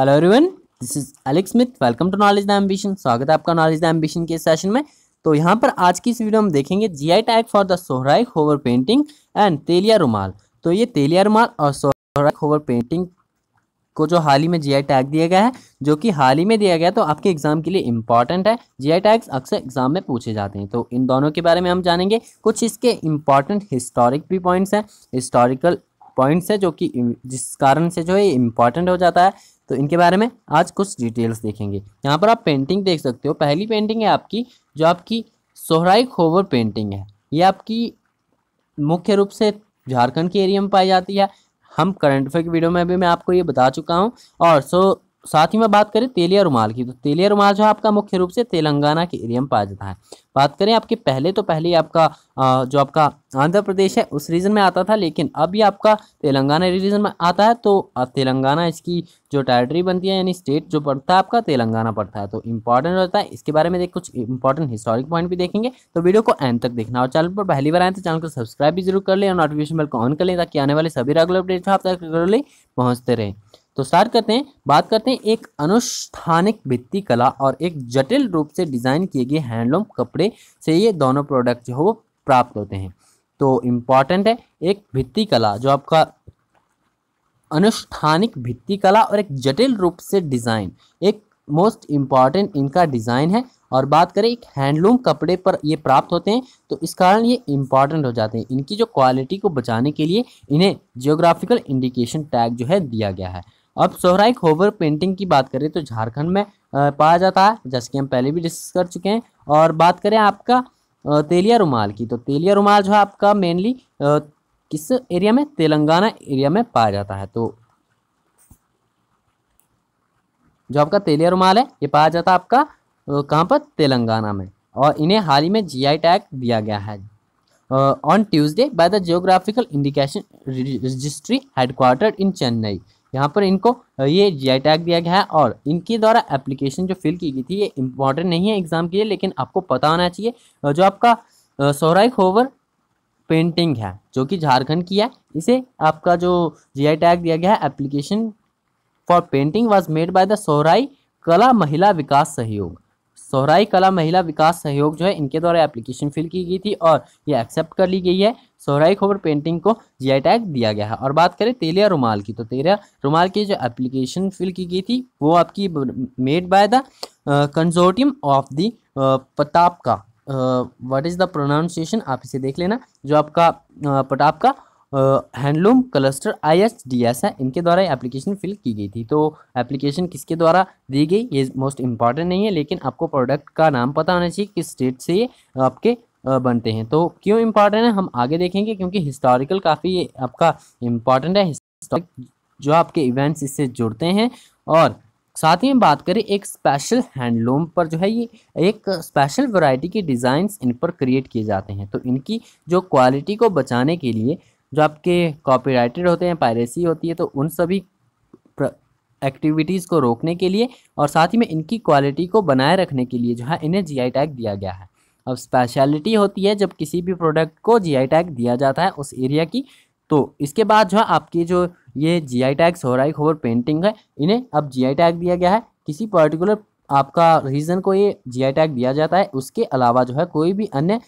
Hello everyone this is Alex Smith welcome to knowledge the ambition स्वागत है आपका knowledge the ambition के session में तो यहाँ पर आज की इस वीडियो में देखेंगे GI tag for the Sohrai Khovar painting and Telia Rumal तो ये तेलिया रुमाल और सोहराई होवर पेंटिंग को जो हाल ही में जीआई टैग दिया गया है जो कि हाल ही में दिया गया तो आपके एग्जाम के लिए इंपॉर्टेंट है जीआई टैग्स अक्सर एग्जाम में पूछे जाते हैं तो इन दोनों के बारे में हम जानेंगे कुछ इसके इंपॉर्टेंट हिस्टोरिक भी पॉइंट्स हैं हिस्टोरिकल पॉइंट्स है जो कि जिस कारण से जो है इंपॉर्टेंट हो जाता है तो इनके बारे में आज कुछ डिटेल्स देखेंगे यहाँ पर आप पेंटिंग देख सकते हो पहली पेंटिंग है आपकी जो आपकी सोहराई खोवर पेंटिंग है ये आपकी मुख्य रूप से झारखंड के एरिया में पाई जाती है हम करंट अफेयर की वीडियो में भी मैं आपको ये बता चुका हूँ और सो साथ ही में बात करें तेलिया रुमाल की तो तेलिया रुमाल जो है आपका मुख्य रूप से तेलंगाना के एरिया में पाया जाता है बात करें आपके पहले तो पहले आपका जो आपका आंध्र प्रदेश है उस रीजन में आता था लेकिन अब ये आपका तेलंगाना रीजन में आता है तो तेलंगाना इसकी जो टेरिटरी बनती है यानी स्टेट जो पड़ता है आपका तेलंगाना पड़ता है तो इंपॉर्टेंट होता है इसके बारे में देख कुछ इंपॉर्टेंट हिस्टोरिक पॉइंट भी देखेंगे तो वीडियो को एंड तक देखना और चैनल पर पहली बार आए तो चैनल को सब्सक्राइब भी जरूर कर लें और नोटिफिकेशन बेल को ऑन कर लें ताकि आने वाले सभी रेगुलर अपडेट आप तक रेगुलरली पहुँचते रहें तो स्टार्ट करते हैं बात करते हैं एक अनुष्ठानिक वित्तीय कला और एक जटिल रूप से डिज़ाइन किए गए हैंडलूम कपड़े से ये दोनों प्रोडक्ट जो वो प्राप्त होते हैं तो इम्पॉर्टेंट है एक भित्ती कला जो आपका अनुष्ठानिक भित्ती कला और एक जटिल रूप से डिज़ाइन एक मोस्ट इम्पॉर्टेंट इनका डिज़ाइन है और बात करें एक हैंडलूम कपड़े पर ये प्राप्त होते हैं तो इस कारण ये इम्पॉर्टेंट हो जाते हैं इनकी जो क्वालिटी को बचाने के लिए इन्हें जियोग्राफिकल इंडिकेशन टैग जो है दिया गया है अब सोहराई खोबर पेंटिंग की बात करें तो झारखंड में पाया जाता है जैसे कि हम पहले भी डिस्कस कर चुके हैं और बात करें आपका तेलिया रुमाल की तो तेलिया रुमाल जो है आपका मेनली किस एरिया में तेलंगाना एरिया में पाया जाता है तो जो आपका तेलिया रुमाल है ये पाया जाता है आपका कहाँ पर तेलंगाना में और इन्हें हाल ही में जीआई टैग दिया गया है on Tuesday by the geographical indication registry headquarter in Chennai यहाँ पर इनको ये जी टैग दिया गया है और इनके द्वारा एप्लीकेशन जो फिल की गई थी ये इम्पोर्टेंट नहीं है एग्ज़ाम के लिए लेकिन आपको पता होना चाहिए जो आपका सौराई खोवर पेंटिंग है जो कि झारखंड की है इसे आपका जो जी टैग दिया गया है application for painting was made by the Sohrai Kala Mahila विकास सहयोग सोहराई कला महिला विकास सहयोग जो है इनके द्वारा एप्लीकेशन फिल की गई थी और ये एक्सेप्ट कर ली गई है सोहराई खोबर पेंटिंग को जीआई टैग दिया गया है और बात करें तेलिया रुमाल की तो तेलिया रुमाल की जो एप्लीकेशन फिल की गई थी वो आपकी made by the consortium of the पताप का व्हाट इज़ द प्रोनाउंसिएशन आप इसे देख लेना जो आपका पटाप का handloom cluster I S D S है इनके द्वारा एप्लीकेशन फिल की गई थी तो एप्लीकेशन किसके द्वारा दी गई ये मोस्ट इम्पॉर्टेंट नहीं है लेकिन आपको प्रोडक्ट का नाम पता होना चाहिए किस स्टेट से ये आपके बनते हैं तो क्यों इम्पॉर्टेंट है हम आगे देखेंगे क्योंकि हिस्टोरिकल काफ़ी ये आपका इम्पॉर्टेंट है हिस्टोरिक जो आपके इवेंट्स इससे जुड़ते हैं और साथ ही हम बात करें एक स्पेशल हैंडलूम पर जो है ये एक स्पेशल वैरायटी के डिज़ाइंस इन पर क्रिएट किए जाते हैं तो इनकी जो क्वालिटी को बचाने के लिए जो आपके कॉपीराइटेड होते हैं पायरेसी होती है तो उन सभी एक्टिविटीज़ को रोकने के लिए और साथ ही में इनकी क्वालिटी को बनाए रखने के लिए जो है इन्हें जीआई टैग दिया गया है अब स्पेशलिटी होती है जब किसी भी प्रोडक्ट को जीआई टैग दिया जाता है उस एरिया की तो इसके बाद जो है आपकी जो ये जी आई टैग सोहराई खबर पेंटिंग है इन्हें अब जी आई टैग दिया गया है किसी पर्टिकुलर आपका रीज़न को ये जी आई टैग दिया जाता है उसके अलावा जो है कोई भी अन्य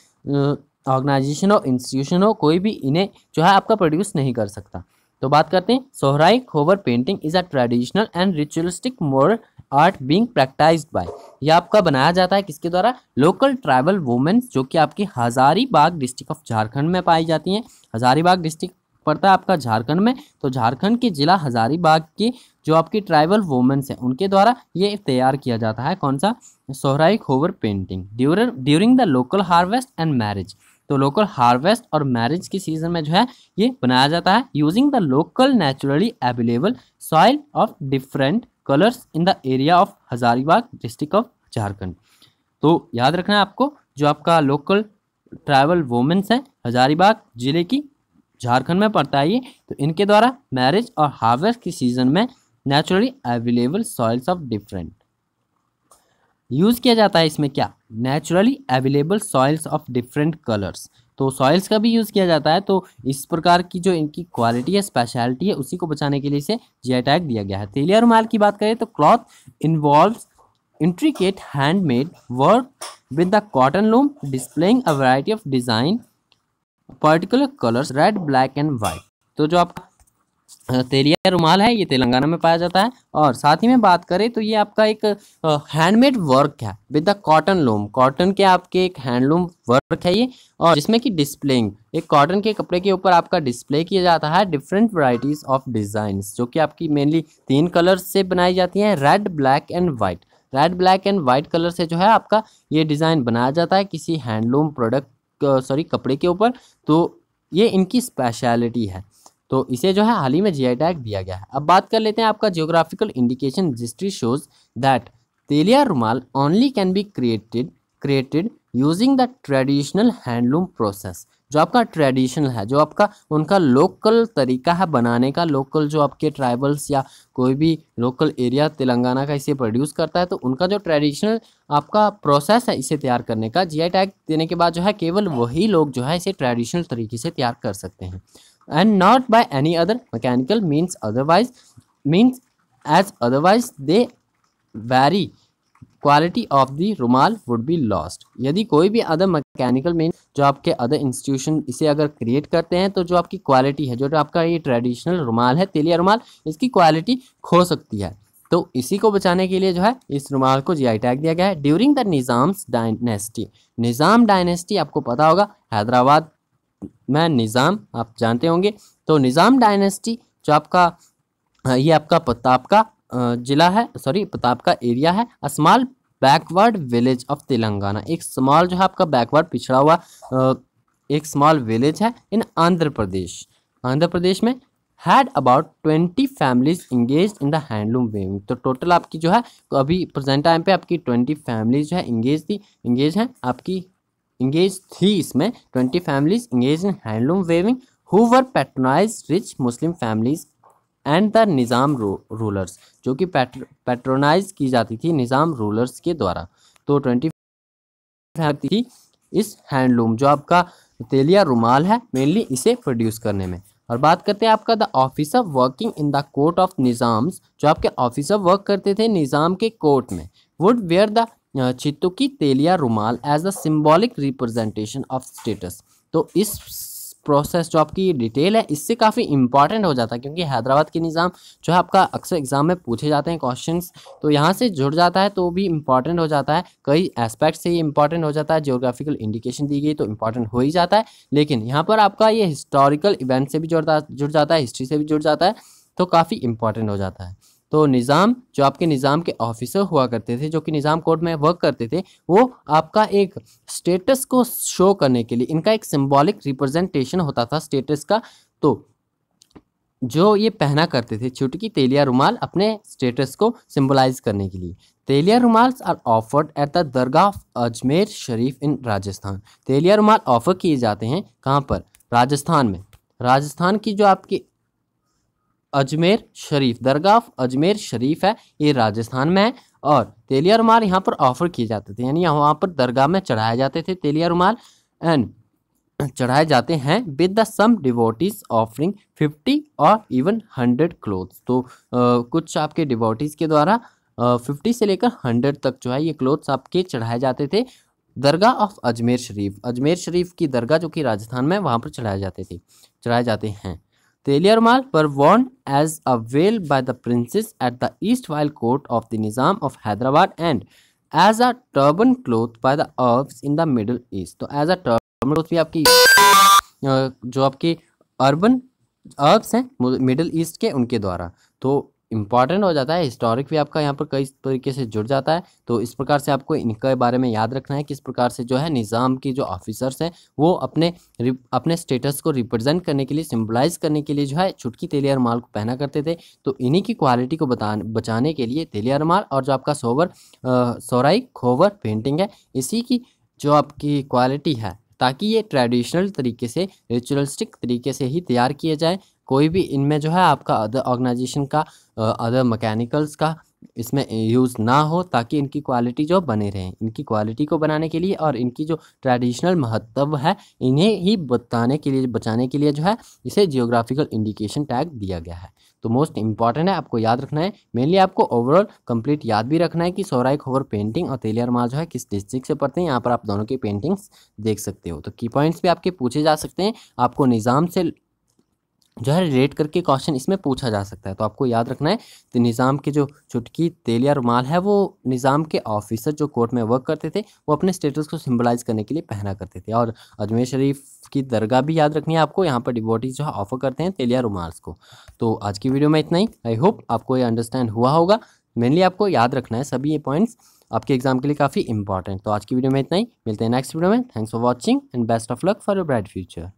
ऑर्गेनाइजेशन हो इंस्टीट्यूशन हो कोई भी इन्हें जो है आपका प्रोड्यूस नहीं कर सकता तो बात करते हैं Sohrai Khovar painting is a traditional and ritualistic model art being practise by यह आपका बनाया जाता है किसके द्वारा लोकल ट्राइबल वुमेन्स जो कि आपकी हजारीबाग डिस्ट्रिक्ट ऑफ झारखंड में पाई जाती हैं हजारीबाग डिस्ट्रिक्ट पड़ता है आपका झारखंड में तो झारखंड के जिला हजारीबाग की जो आपकी ट्राइबल वुमेन्स हैं उनके द्वारा ये तैयार किया जाता है कौन सा Sohrai Khovar painting during the local harvest and marriage तो लोकल हार्वेस्ट और मैरिज की सीजन में जो है ये बनाया जाता है using the local naturally available soil of different colours in the area of Hazaribagh district of Jharkhand तो याद रखना है आपको जो आपका लोकल ट्राइबल वोमेंस है हजारीबाग जिले की झारखंड में पड़ता है ये तो इनके द्वारा मैरिज और हार्वेस्ट की सीजन में naturally available soils of different use किया जाता है इसमें क्या naturally available soils of different colours तो सॉइल्स का भी यूज़ किया जाता है तो इस प्रकार की जो इनकी क्वालिटी है स्पेशलिटी है उसी को बचाने के लिए इसे जी टैग दिया गया है तेलिया तो रुमाल की बात करें तो cloth involve intricate handmade work with the cotton loom displaying a variety of design particular colours red black and white तो जो आपका तेलिया रुमाल है ये तेलंगाना में पाया जाता है और साथ ही में बात करें तो ये आपका एक हैंडमेड वर्क है with the cotton loom cotton के आपके एक हैंडलूम वर्क है ये और जिसमें कि डिस्प्लेइंग एक कॉटन के कपड़े के ऊपर आपका डिस्प्ले किया जाता है डिफरेंट वराइटीज़ ऑफ डिज़ाइन जो कि आपकी मेनली तीन कलर से बनाई जाती हैं red black and white red black and white colour से जो है आपका ये डिज़ाइन बनाया जाता है किसी हैंडलूम प्रोडक्ट सॉरी कपड़े के ऊपर तो ये इनकी स्पेशलिटी है तो इसे जो है हाल ही में जी टैग दिया गया है अब बात कर लेते हैं आपका geographical indication registry shows that Telia Rumal only can be created created using the traditional handloom process जो आपका ट्रेडिशनल है जो आपका उनका लोकल तरीका है बनाने का लोकल जो आपके ट्राइबल्स या कोई भी लोकल एरिया तेलंगाना का इसे प्रोड्यूस करता है तो उनका जो ट्रेडिशनल आपका प्रोसेस है इसे तैयार करने का जीआई टैग देने के बाद जो है केवल वही लोग जो है इसे ट्रेडिशनल तरीके से तैयार कर सकते हैं and not by any other mechanical means otherwise means as otherwise they vary quality of the rumal would be lost यदि कोई भी अदर मैकेनिकल मीन जो आपके अदर इंस्टीट्यूशन इसे अगर क्रिएट करते हैं तो जो आपकी क्वालिटी है जो तो आपका ये ट्रेडिशनल रुमाल है तेलिया रुमाल इसकी क्वालिटी खो सकती है तो इसी को बचाने के लिए जो है इस रुमाल को जी आई टैग दिया गया है during the Nizam's dynasty Nizam dynasty आपको पता होगा हैदराबाद में निज़ाम आप जानते होंगे तो निज़ाम डायनेस्टी जो आपका हाँ, ये आपका प्रताप का जिला है सॉरी प्रताप का एरिया है small backward village of Telangana एक स्मॉल जो है आपका बैकवर्ड पिछड़ा हुआ एक स्मॉल विलेज है इन आंध्र प्रदेश आंध्र प्रदेश में had about twenty families engage in the handloom weaving तो टोटल आपकी जो है तो अभी प्रेजेंट टाइम पे आपकी ट्वेंटी फैमिलीज जो है इंगेज थी इंगेज हैं आपकी इंगेज थी इसमें twenty families engage in handloom weaving who were patronize rich Muslim families and the Nizam rulers जो कि पैट्रोनाइज की जाती थी निज़ाम रूलर्स के द्वारा तो ट्वेंटी थी इस हैंडलूम जो आपका तेलिया रुमाल है मेनली इसे प्रोड्यूस करने में और बात करते हैं आपका the officer working in the court of Nizam's जो आपके ऑफिसर वर्क करते थे निज़ाम के कोर्ट में वुड वेयर द चित्तों की Telia Rumal as the symbolic representation of status तो इस प्रोसेस जो आपकी डिटेल है इससे काफ़ी इंपॉर्टेंट हो जाता है क्योंकि हैदराबाद के निज़ाम जो है आपका अक्सर एग्ज़ाम में पूछे जाते हैं क्वेश्चंस तो यहाँ से जुड़ जाता है तो भी इंपॉर्टेंट हो जाता है कई एस्पेक्ट से ये इंपॉर्टेंट हो जाता है जियोग्राफिकल इंडिकेशन दी गई तो इंपॉर्टेंट हो ही जाता है लेकिन यहाँ पर आपका ये हिस्टोरिकल इवेंट से भी जुड़ता जुड़ जाता है हिस्ट्री से भी जुड़ जाता है तो काफ़ी इंपॉर्टेंट हो जाता है तो निज़ाम जो आपके निज़ाम के ऑफिसर हुआ करते थे जो कि निज़ाम कोर्ट में वर्क करते थे वो आपका एक स्टेटस को शो करने के लिए इनका एक सिंबॉलिक रिप्रेजेंटेशन होता था स्टेटस का तो जो ये पहना करते थे छुटकी तेलिया रुमाल अपने स्टेटस को सिंबलाइज करने के लिए Telia rumals are offered at the dargah of Ajmer Sharif in Rajasthan Telia Rumal offer किए जाते हैं कहाँ पर राजस्थान में राजस्थान की जो आपकी अजमेर शरीफ दरगाह अजमेर शरीफ है ये राजस्थान में है और तेलिया रुमाल यहाँ पर ऑफर किए जाते थे यानी यहाँ पर दरगाह में चढ़ाए जाते थे तेलिया रुमाल एंड चढ़ाए जाते हैं with the some devotees offering fifty और इवन हंड्रेड क्लोथ्स तो आ, कुछ आपके डिवोटीज़ के द्वारा फिफ्टी से लेकर हंड्रेड तक जो है ये क्लोथ्स आपके चढ़ाए जाते थे दरगाह ऑफ अजमेर शरीफ अजमेर शरीफ की दरगाह जो कि राजस्थान में वहाँ पर चढ़ाए जाते थे चढ़ाए जाते हैं Telyarmal were worn as a veil by the princes at the East Vile court of the Nizam of Hyderabad and as a turban cloth by the Arabs in the Middle East. तो as a turban cloth भी आपकी जो आपकी urban अर्ब्स हैं middle east के उनके द्वारा तो इंपॉर्टेंट हो जाता है हिस्टोरिक भी आपका यहाँ पर कई तरीके से जुड़ जाता है तो इस प्रकार से आपको इनके बारे में याद रखना है किस प्रकार से जो है निज़ाम की जो ऑफिसर्स हैं वो अपने अपने स्टेटस को रिप्रेजेंट करने के लिए सिम्बलाइज करने के लिए जो है छुटकी तेलिया रुमाल को पहना करते थे तो इन्हीं की क्वालिटी को बता बचाने के लिए तेलिया रुमाल और जो आपका सोवर सोराई खोवर पेंटिंग है इसी की जो आपकी क्वालिटी है ताकि ये ट्रेडिशनल तरीके से रिचुअलिस्टिक तरीके से ही तैयार किए जाएँ कोई भी इनमें जो है आपका अदर ऑर्गेनाइजेशन का अदर मैकेनिकल्स का इसमें यूज़ ना हो ताकि इनकी क्वालिटी जो बने रहे इनकी क्वालिटी को बनाने के लिए और इनकी जो ट्रेडिशनल महत्व है इन्हें ही बताने के लिए बचाने के लिए जो है इसे जियोग्राफिकल इंडिकेशन टैग दिया गया है तो मोस्ट इंपॉर्टेंट है आपको याद रखना है मेनली आपको ओवरऑल कंप्लीट याद भी रखना है कि सौराई खोवर पेंटिंग और तेलियर माल जो है किस डिस्ट्रिक्ट से पढ़ते हैं यहाँ पर आप दोनों की पेंटिंग्स देख सकते हो तो की पॉइंट्स भी आपके पूछे जा सकते हैं आपको निज़ाम से जो है रिलेट करके क्वेश्चन इसमें पूछा जा सकता है तो आपको याद रखना है तो निज़ाम के जो चुटकी तेलिया रुमाल है वो निज़ाम के ऑफिसर जो कोर्ट में वर्क करते थे वो अपने स्टेटस को सिम्बलाइज़ करने के लिए पहना करते थे और अजमेर शरीफ की दरगाह भी याद रखनी है आपको यहाँ पर डिबोटी जो है ऑफर करते हैं तेलिया रुमाल्स को तो आज की वीडियो में इतना ही आई होप आपको ये अंडरस्टैंड हुआ होगा मेनली आपको याद रखना है सभी ये पॉइंट्स आपके एग्जाम के लिए काफ़ी इंपॉर्टेंट तो आज की वीडियो में इतना ही मिलते हैं नेक्स्ट वीडियो में thanks for watching and best of luck for your bright future